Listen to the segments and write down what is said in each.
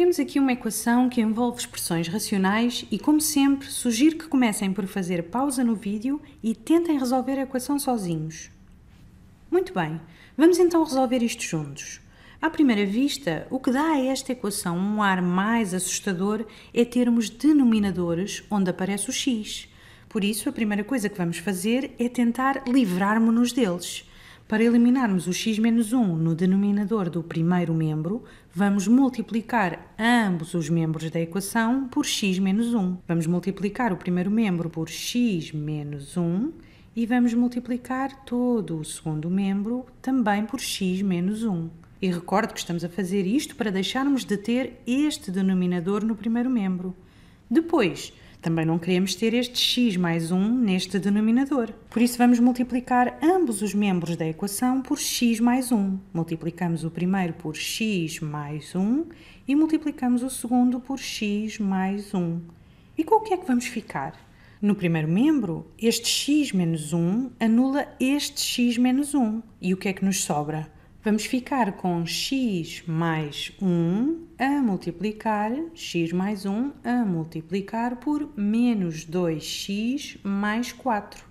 Temos aqui uma equação que envolve expressões racionais e, como sempre, sugiro que comecem por fazer pausa no vídeo e tentem resolver a equação sozinhos. Muito bem, vamos então resolver isto juntos. À primeira vista, o que dá a esta equação um ar mais assustador é termos denominadores onde aparece o x. Por isso, a primeira coisa que vamos fazer é tentar livrar nos deles. Para eliminarmos o x menos 1 no denominador do primeiro membro, vamos multiplicar ambos os membros da equação por x menos 1. Vamos multiplicar o primeiro membro por x menos 1 e vamos multiplicar todo o segundo membro também por x menos 1. E recordo que estamos a fazer isto para deixarmos de ter este denominador no primeiro membro. Depois, também não queremos ter este x mais 1 neste denominador. Por isso, vamos multiplicar ambos os membros da equação por x mais 1. Multiplicamos o primeiro por x mais 1 e multiplicamos o segundo por x mais 1. E com o que é que vamos ficar? No primeiro membro, este x menos 1 anula este x menos 1. E o que é que nos sobra? Vamos ficar com x mais 1 a multiplicar x mais 1 a multiplicar por menos 2x mais 4.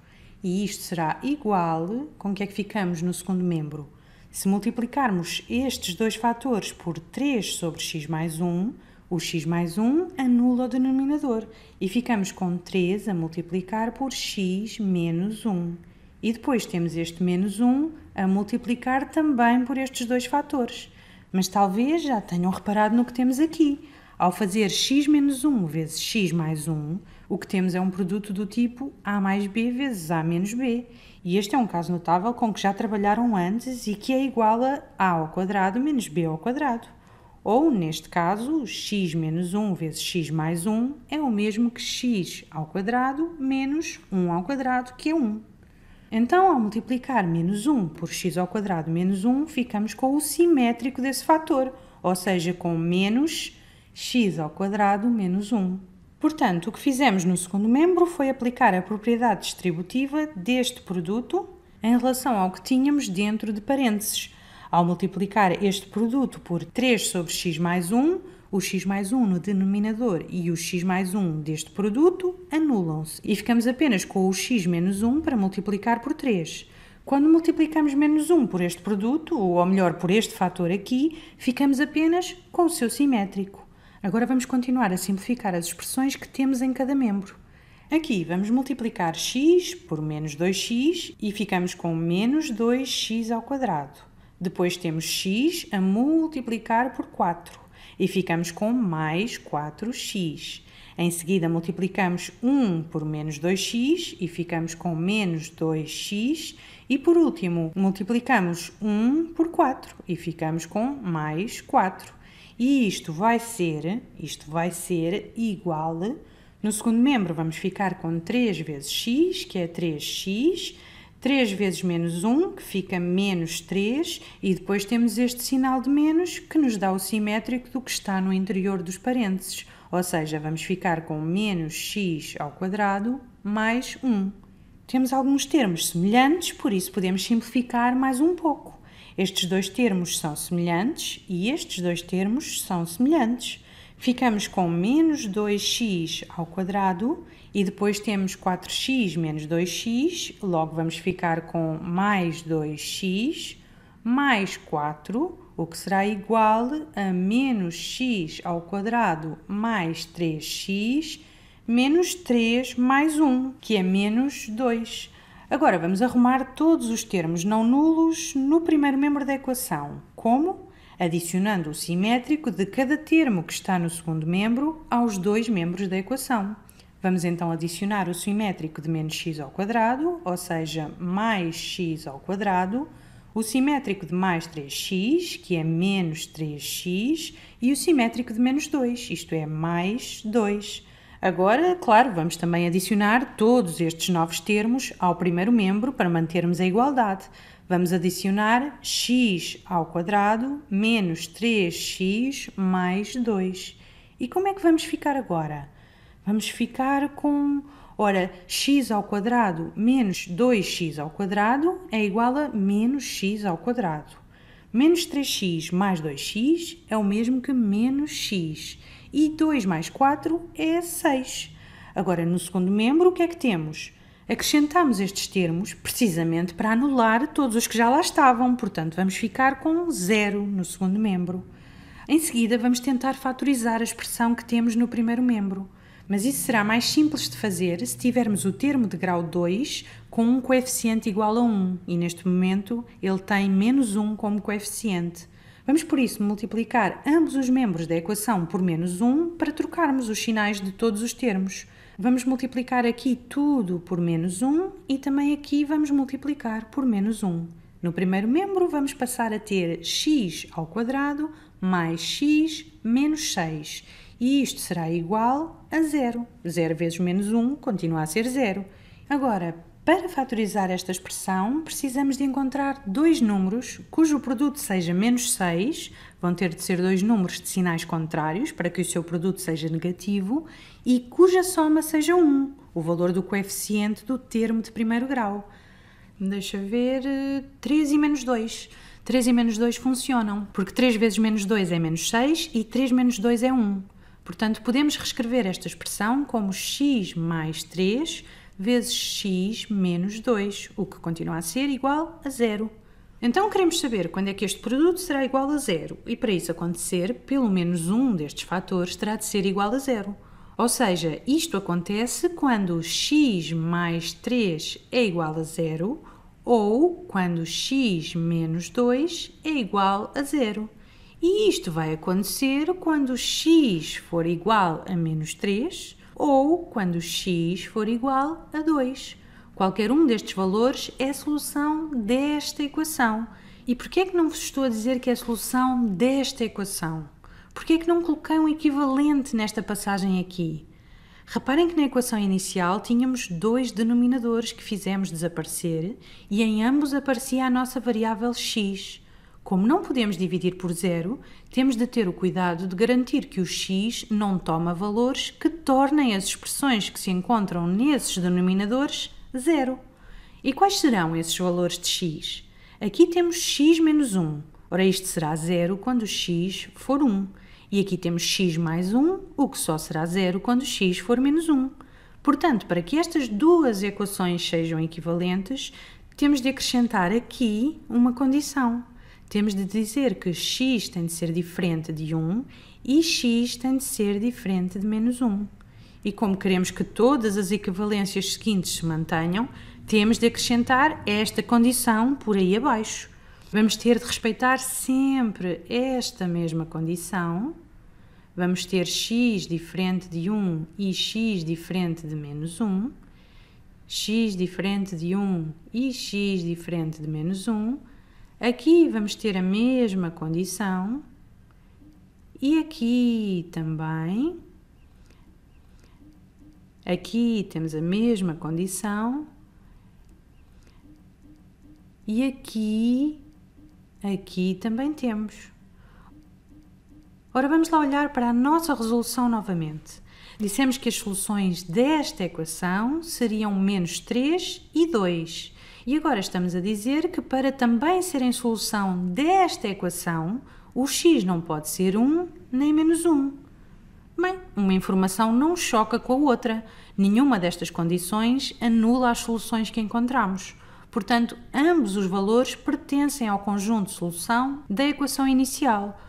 E isto será igual, com o que é que ficamos no segundo membro? Se multiplicarmos estes dois fatores por 3 sobre x mais 1, o x mais 1 anula o denominador e ficamos com 3 a multiplicar por x menos 1. E depois temos este menos 1 a multiplicar também por estes dois fatores mas talvez já tenham reparado no que temos aqui. Ao fazer x menos 1 vezes x mais 1, o que temos é um produto do tipo a mais b vezes a menos b. E este é um caso notável com que já trabalharam antes e que é igual a a ao quadrado menos b ao quadrado. Ou, neste caso, x menos 1 vezes x mais 1 é o mesmo que x ao quadrado menos 1 ao quadrado, que é 1. Então, ao multiplicar menos 1 por x ao quadrado menos 1, ficamos com o simétrico desse fator, ou seja, com menos x ao quadrado menos 1. Portanto, o que fizemos no segundo membro foi aplicar a propriedade distributiva deste produto em relação ao que tínhamos dentro de parênteses. Ao multiplicar este produto por 3 sobre x mais 1, o x mais 1 no denominador e o x mais 1 deste produto anulam-se e ficamos apenas com o x menos 1 para multiplicar por 3. Quando multiplicamos menos 1 por este produto, ou melhor, por este fator aqui, ficamos apenas com o seu simétrico. Agora vamos continuar a simplificar as expressões que temos em cada membro. Aqui vamos multiplicar x por menos 2x e ficamos com menos 2x ao quadrado. Depois temos x a multiplicar por 4 e ficamos com mais 4x. Em seguida, multiplicamos 1 por menos 2x e ficamos com menos 2x. E por último, multiplicamos 1 por 4 e ficamos com mais 4. E isto vai ser, isto vai ser igual, no segundo membro vamos ficar com 3 vezes x, que é 3x, 3 vezes menos 1, que fica menos 3, e depois temos este sinal de menos, que nos dá o simétrico do que está no interior dos parênteses, ou seja, vamos ficar com menos x ao quadrado mais 1. Temos alguns termos semelhantes, por isso podemos simplificar mais um pouco. Estes dois termos são semelhantes e estes dois termos são semelhantes ficamos com menos 2x ao quadrado e depois temos 4x menos 2x, logo vamos ficar com mais 2x mais 4, o que será igual a menos x ao quadrado mais 3x menos 3 mais 1, que é menos 2. Agora vamos arrumar todos os termos não nulos no primeiro membro da equação. Como? adicionando o simétrico de cada termo que está no segundo membro aos dois membros da equação. Vamos então adicionar o simétrico de menos x ao quadrado, ou seja, mais x ao quadrado, o simétrico de mais 3x, que é menos 3x, e o simétrico de menos 2, isto é, mais 2. Agora, claro, vamos também adicionar todos estes novos termos ao primeiro membro para mantermos a igualdade. Vamos adicionar x ao quadrado menos 3x mais 2. E como é que vamos ficar agora? Vamos ficar com, ora, x ao quadrado menos 2x ao quadrado é igual a menos x ao quadrado. Menos 3x mais 2x é o mesmo que menos x. E 2 mais 4 é 6. Agora, no segundo membro, o que é que temos? Acrescentamos estes termos precisamente para anular todos os que já lá estavam, portanto, vamos ficar com zero no segundo membro. Em seguida, vamos tentar fatorizar a expressão que temos no primeiro membro, mas isso será mais simples de fazer se tivermos o termo de grau 2 com um coeficiente igual a 1, e neste momento ele tem menos 1 como coeficiente. Vamos por isso multiplicar ambos os membros da equação por menos 1 para trocarmos os sinais de todos os termos. Vamos multiplicar aqui tudo por menos 1 e também aqui vamos multiplicar por menos 1. No primeiro membro vamos passar a ter x ao quadrado mais x menos 6 e isto será igual a zero. Zero vezes menos 1 continua a ser zero. Agora, para fatorizar esta expressão, precisamos de encontrar dois números cujo produto seja menos 6, vão ter de ser dois números de sinais contrários para que o seu produto seja negativo, e cuja soma seja 1, o valor do coeficiente do termo de primeiro grau. Deixa ver, 3 eh, e menos 2. 3 e menos 2 funcionam, porque 3 vezes menos 2 é menos 6 e 3 menos 2 é 1. Portanto, podemos reescrever esta expressão como x mais 3 vezes x menos 2, o que continua a ser igual a zero. Então queremos saber quando é que este produto será igual a zero, e para isso acontecer, pelo menos um destes fatores terá de ser igual a zero. Ou seja, isto acontece quando x mais 3 é igual a zero, ou quando x menos 2 é igual a zero. E isto vai acontecer quando x for igual a menos 3 ou quando x for igual a 2. Qualquer um destes valores é a solução desta equação. E por que é que não vos estou a dizer que é a solução desta equação? que é que não coloquei um equivalente nesta passagem aqui? Reparem que na equação inicial tínhamos dois denominadores que fizemos desaparecer e em ambos aparecia a nossa variável x. Como não podemos dividir por zero, temos de ter o cuidado de garantir que o x não toma valores que tornem as expressões que se encontram nesses denominadores zero. E quais serão esses valores de x? Aqui temos x menos 1, ora isto será zero quando x for 1. E aqui temos x mais 1, o que só será zero quando x for menos 1. Portanto, para que estas duas equações sejam equivalentes, temos de acrescentar aqui uma condição temos de dizer que x tem de ser diferente de 1 e x tem de ser diferente de menos 1. E como queremos que todas as equivalências seguintes se mantenham, temos de acrescentar esta condição por aí abaixo. Vamos ter de respeitar sempre esta mesma condição. Vamos ter x diferente de 1 e x diferente de menos 1, x diferente de 1 e x diferente de menos 1, Aqui vamos ter a mesma condição e aqui também. Aqui temos a mesma condição e aqui, aqui também temos. Ora, vamos lá olhar para a nossa resolução novamente. Dissemos que as soluções desta equação seriam menos 3 e 2. E agora estamos a dizer que para também serem solução desta equação, o x não pode ser 1 nem menos 1. Bem, uma informação não choca com a outra. Nenhuma destas condições anula as soluções que encontramos. Portanto, ambos os valores pertencem ao conjunto de solução da equação inicial.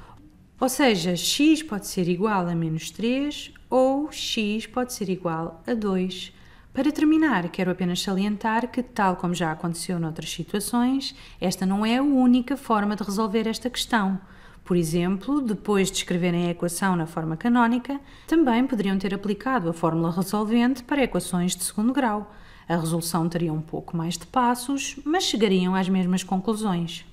Ou seja, x pode ser igual a menos 3 ou x pode ser igual a 2. Para terminar, quero apenas salientar que, tal como já aconteceu noutras situações, esta não é a única forma de resolver esta questão. Por exemplo, depois de escreverem a equação na forma canónica, também poderiam ter aplicado a fórmula resolvente para equações de segundo grau. A resolução teria um pouco mais de passos, mas chegariam às mesmas conclusões.